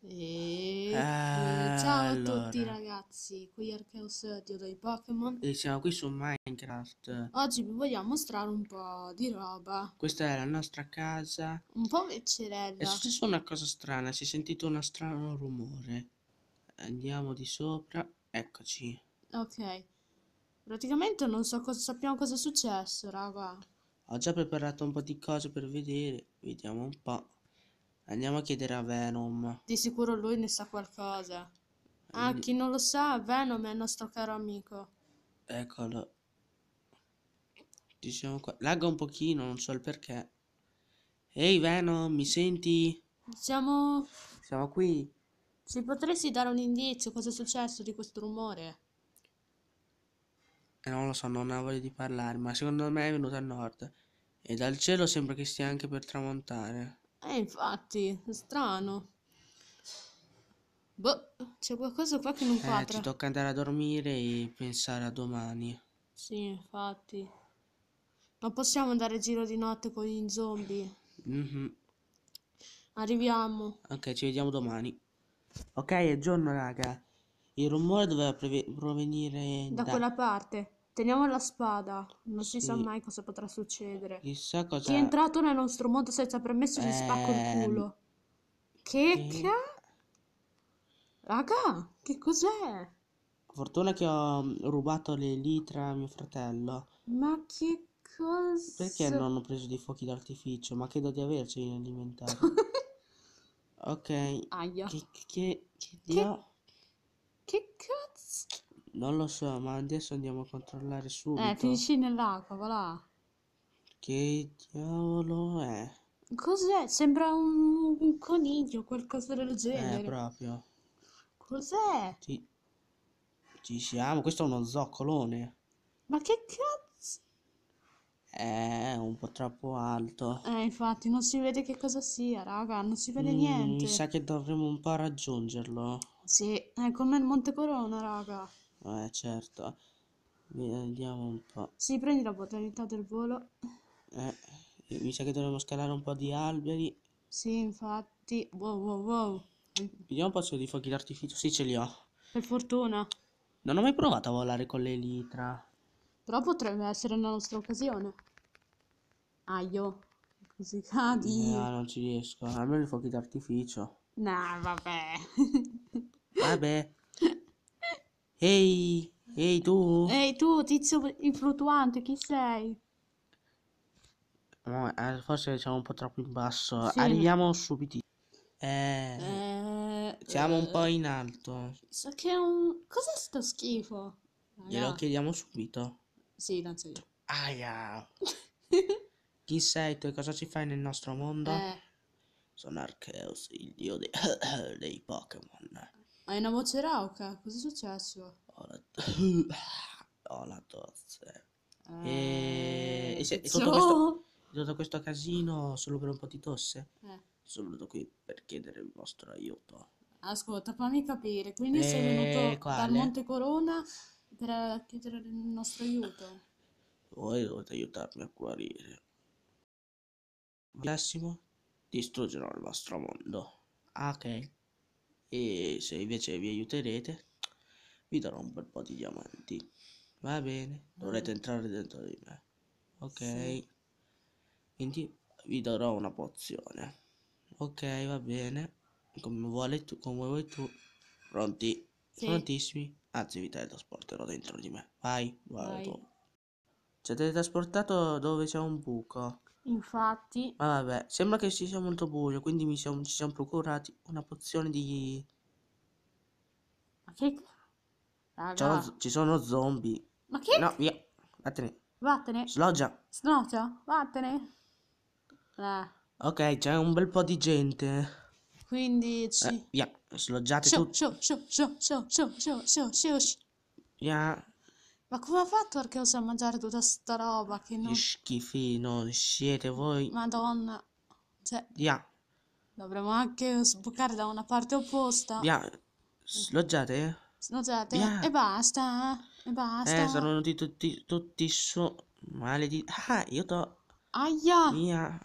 E... ciao a tutti ragazzi, qui è Arceus Dio dei Pokémon e siamo qui su Minecraft. Oggi vi voglio mostrare un po' di roba. Questa è la nostra casa. Un po' vecchierella. È successo una cosa strana, si è sentito uno strano rumore. Andiamo di sopra, eccoci. Ok, praticamente non so cosa sappiamo cosa è successo, raga. Ho già preparato un po' di cose per vedere, vediamo un po'. Andiamo a chiedere a Venom. Di sicuro lui ne sa qualcosa. Ah, ehm. chi non lo sa, Venom è il nostro caro amico. Eccolo. Diciamo qua. Lagga un pochino, non so il perché. Ehi Venom, mi senti? Siamo... Siamo qui. Se potresti dare un indizio, cosa è successo di questo rumore? Eh, non lo so, non ho voglia di parlare, ma secondo me è venuto a nord. E dal cielo sembra che stia anche per tramontare. Eh, infatti, strano. Boh, c'è qualcosa qua che non eh, quadra. Eh, ti tocca andare a dormire e pensare a domani. Sì, infatti. Non possiamo andare a giro di notte con gli zombie. Mm-hmm. Arriviamo. Ok, ci vediamo domani. Ok, è giorno, raga. Il rumore doveva provenire da, da quella parte. Teniamo la spada, non si sì. sa mai cosa potrà succedere. Chissà cosa... Chi è entrato nel nostro mondo senza permesso ci spacco il ehm, culo. Che sì. ca... Raga, che cos'è? Fortuna che ho mm, rubato le litra a mio fratello. Ma che cosa... Perché non ho preso dei fuochi d'artificio? Ma credo di averci in alimentario. ok. Aia. Che... Che... Che... Dio... Che, che cazzo... Non lo so, ma adesso andiamo a controllare eh, subito. Eh, finisci nell'acqua, va là. Che diavolo è? Cos'è? Sembra un, un coniglio, qualcosa del eh, genere. Eh, proprio. Cos'è? Ci... Ci siamo, questo è uno zoccolone. Ma che cazzo? Eh, è un po' troppo alto. Eh, infatti, non si vede che cosa sia, raga, non si vede mm, niente. Mi sa che dovremmo un po' raggiungerlo. Sì, è come il Monte Corona, raga. Eh, certo. Vediamo un po'. Sì, prendi la botanità del volo. Eh, mi sa che dovremmo scalare un po' di alberi. Sì, infatti. Wow, wow, wow. Vediamo un po' se ho dei fuochi d'artificio. Sì, ce li ho. Per fortuna. Non ho mai provato a volare con le litra. Però potrebbe essere una nostra occasione. Aio. Così cadi. No, non ci riesco. Almeno i fuochi d'artificio. No, nah, vabbè. vabbè. Ehi, ehi tu? Ehi tu, tizio il fluttuante, chi sei? Eh, forse siamo un po' troppo in basso. Sì. Arriviamo subito. Eh, eh siamo un po' eh, in alto. So che è un... Cos'è sto schifo? Allora. Glielo chiediamo subito. Sì, danza io. Aia. chi sei tu e cosa ci fai nel nostro mondo? Sono Arceus, il dio dei, dei Pokémon. Hai una voce rauca, cos'è successo? Ho la, ho la tosse. Eh, e, se, è tutto questo, tutto questo casino solo per un po' di tosse? Eh. Sono venuto qui per chiedere il vostro aiuto. Ascolta, fammi capire, quindi eh, sei venuto quale? dal Monte Corona per chiedere il nostro aiuto? Voi dovete aiutarmi a guarire. Massimo, distruggerò il vostro mondo. ok e se invece vi aiuterete vi darò un bel po' di diamanti. Va bene, dovrete entrare dentro di me. Ok. Sì. Quindi vi darò una pozione. Ok, va bene. Come vuole tu, come vuoi tu. Pronti? Sì. Prontissimi? Anzi, vi teletrasporterò dentro di me. Vai, vado. Vai. Ci avete trasportato dove c'è un buco. Infatti. Ah, vabbè, sembra che ci sia molto buio, quindi mi siamo, ci siamo procurati una pozione di... Ma che... Raga. C'ho- ci sono zombie. Ma che? No, via. Vattene. Vattene. Sloggia. Snoccia, vattene. Eh, Ok, c'è un bel po' di gente. 15. Eh, via. Sloggiate Shoo, tutti. shoo, shoo, shoo, shoo, shoo, shoo, shoo, shoo, shoo. Via. Ma come ha fatto Archeus a mangiare tutta sta roba che non... Che schifino, siete voi. Madonna. Cioè... Yeah. Dovremmo anche sbucare da una parte opposta. Via. Sloggiate? Sloggiate. Yeah. E basta. Eh, e basta. Eh, sono venuti tutti, tutti su... Maledì. Ah, io t'ho... Aia. Via.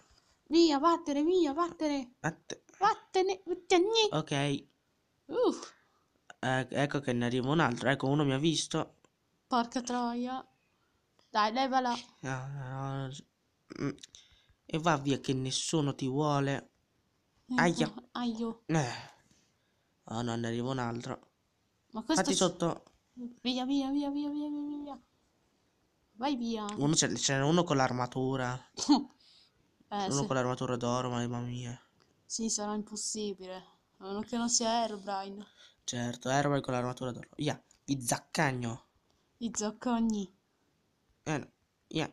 Via, vattene, via, vattene. Vatte... Vattene, vattene. Ok. Uff. Eh, ecco che ne arriva un altro. Ecco, uno mi ha visto. Porca troia. Dai, levala. E va via che nessuno ti vuole. Ecco, Aia. Aio. Eh. Oh no, ne arriva un altro. Ma questo... Fatti sotto. Via, via, via, via, via, via, Vai via. Uno c'era uno con l'armatura. eh, uno sì. con l'armatura d'oro, mamma mia. Sì, sarà impossibile. A meno che non sia Aerobrine. Certo, Aerobrine con l'armatura d'oro. Via, vi zaccagno. I zocconi. Eh, yeah.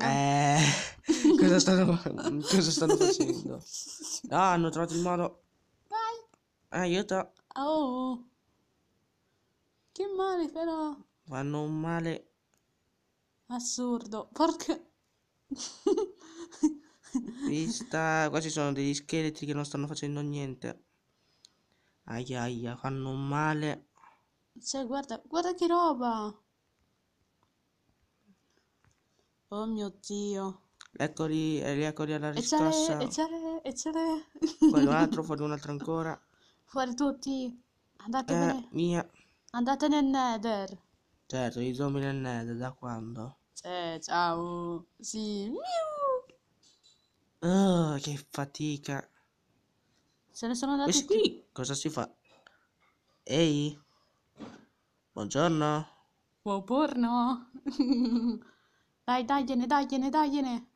Eh, cosa, stanno, cosa stanno facendo? Ah, hanno trovato il modo. Vai. Aiuto. Oh. Che male però. Fanno un male. Assurdo. Porca. Vista, qua ci sono degli scheletri che non stanno facendo niente. Aiaia, fanno un male. Cioè, guarda, guarda che roba! Oh mio Dio. Eccoli, eh, eccoli alla riscossa. E c'è, e c'è, e Poi un altro, fuori un altro ancora. Fuori tutti. Andatene. Eh, via. Andate nel Nether. Certo, i zombie nel Nether, da quando? Eh, ciao. Sì. Miu. Oh, che fatica. Se ne sono andati qui cosa si fa? Ehi. Buongiorno. Buon Buongiorno. dai, dagliene, dagliene, dagliene.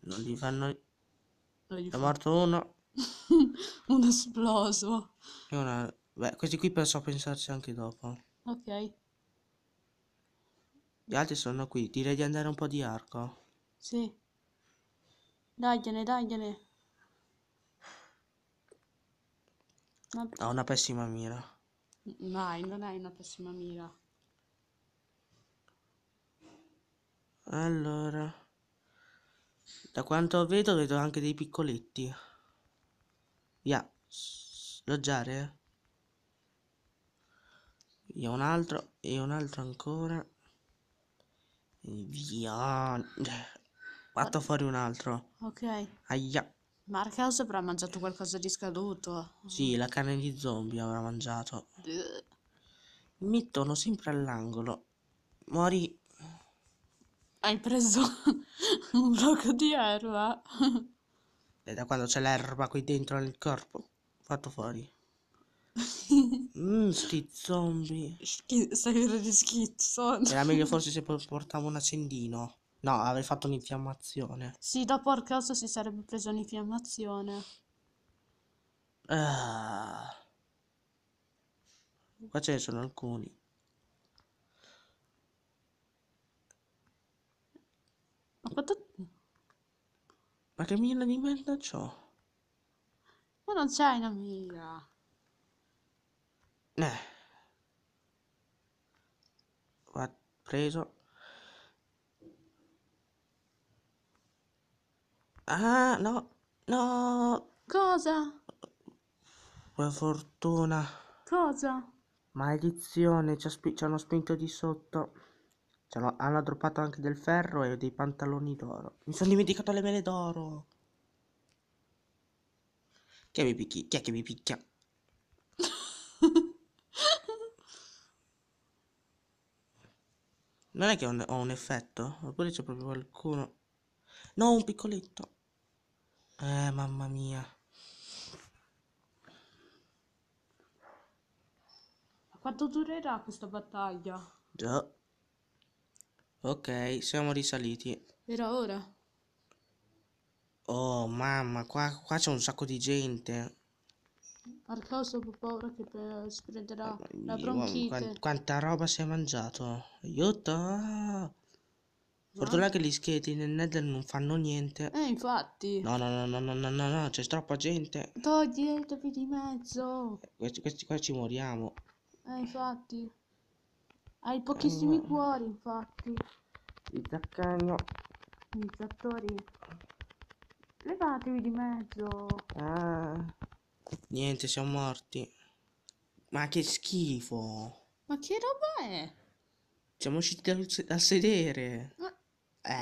Non gli fanno... Non gli è fanno. morto uno. un esploso. E una... Beh, questi qui penso a pensarci anche dopo. Ok. Gli altri sono qui. Direi di andare un po' di arco. Sì. Dagliene, dagliene. Ho una pessima mira. Mai, non hai una prossima mira. Allora, da quanto vedo, vedo anche dei piccoletti. Via, loggiare. Eh. Via un altro e un altro ancora. Via. Cioè, fatto fuori un altro. Ok. Aia. Markhouse avrà mangiato qualcosa di scaduto. Sì, la carne di zombie avrà mangiato. Il mittono sempre all'angolo. Mori. Hai preso un blocco di erba. E da quando c'è l'erba qui dentro nel corpo? Fatto fuori. Mmm, sti zombie. Stai vedendo di schizzo. Era meglio forse se portavo un accendino. No, avrei fatto un'infiammazione. Sì, dopo Arcoso si sarebbe preso un'infiammazione. Ah. Eh. Qua ce ne sono alcuni. Ma quanto... Ma che mira di merda c'ho? Ma non c'è una mira. Eh. Va preso. Ah, no, no, Cosa? per fortuna. Cosa? Maledizione, ci, ha ci hanno spinto di sotto. Ci hanno, hanno droppato anche del ferro e dei pantaloni d'oro. Mi sono dimenticato le mele d'oro. Che mi picchi- chi è che mi picchia? Non è che ho un effetto? Oppure c'è proprio qualcuno? No, un piccoletto. Eh, mamma mia. Ma quanto durerà questa battaglia? Già. Ok, siamo risaliti. Era ora. Oh, mamma, qua, qua c'è un sacco di gente. Arcaus ho paura che spreaderà eh, la bronchite. quanta roba si è mangiato? Aiuto! Fortuna che gli skate nel Nether non fanno niente. Eh, infatti. No, no, no, no, no, no, no, no c'è troppa gente. Togli il topi di mezzo. Eh, questi, questi qua ci moriamo. Eh, infatti. Hai pochissimi eh, cuori, infatti. Il zaccagno. I zattori. Levatevi di mezzo. Ah. Niente, siamo morti. Ma che schifo. Ma che roba è? Siamo usciti dal, dal sedere. Ma eh.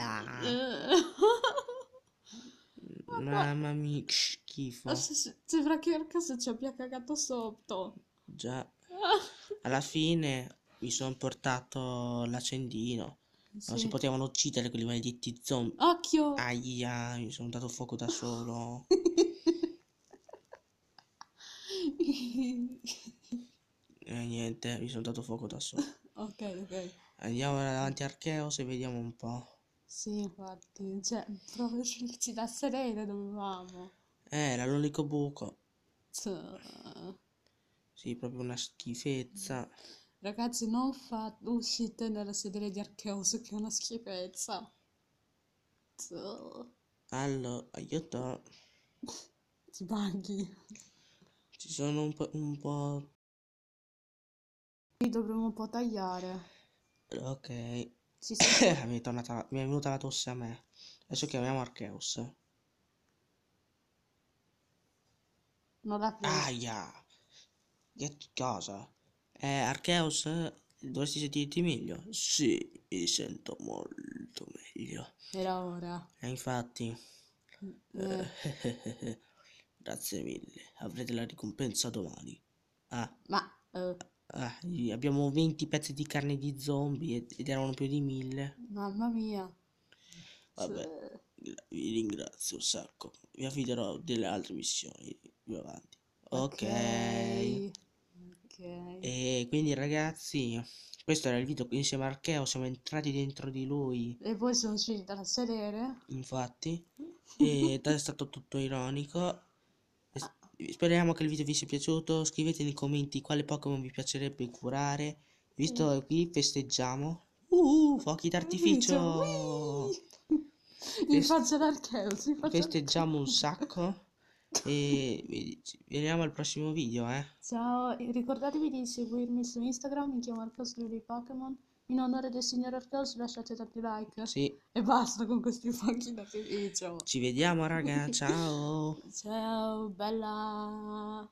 Mamma mia, che schifo. Ah, sembra che per caso ci abbia cagato sotto. Già. Alla fine mi sono portato l'accendino. Sì. Non si potevano uccidere quelli maledetti zombie. Occhio! Aia, mi sono dato fuoco da solo. e eh, niente, mi sono dato fuoco da solo. ok, ok. Andiamo davanti a Archeos e vediamo un po'. Sì, infatti, cioè, proprio uscirci da sedere dovevamo. Eh, la Lolico Buco. Cioè, Sì, proprio una schifezza. Ragazzi, non fa... uscite nella sedere di Archeos, che è una schifezza. Cioè, Allora, aiuto. ti banchi. Ci sono un po', un po'... Qui dovremmo un po' tagliare. Ok. Sì, sì. mi, è la... mi, è venuta la tosse a me. Adesso chiamiamo Archeus. Non la prendo. Aia! Che cosa? Eh, Archeus, dovresti sentirti meglio? Sì, mi sento molto meglio. Era ora. E eh, infatti... Mm, eh, grazie mille. Avrete la ricompensa domani. Ah. Ma... Uh eh, abbiamo 20 pezzi di carne di zombie ed erano più di 1000. Mamma mia. Vabbè, vi ringrazio un sacco. Vi affiderò delle altre missioni più avanti. Ok. okay. E quindi ragazzi, questo era il video insieme a Archeo, siamo entrati dentro di lui. E poi sono usciti dalla sedere. Infatti, mm. ed è stato tutto ironico speriamo che il video vi sia piaciuto, scrivete nei commenti quale Pokémon vi piacerebbe curare, visto che mm. qui festeggiamo, uh, fuochi d'artificio! Mi faccio l'archeus, Festeggiamo un sacco e vediamo al prossimo video, eh. Ciao, ricordatevi di seguirmi su Instagram, mi chiamo Arcos Pokémon in onore del signor Orcos lasciate tanti like. Sì. E basta con questi da felice. Ci vediamo raga, ciao. ciao, bella.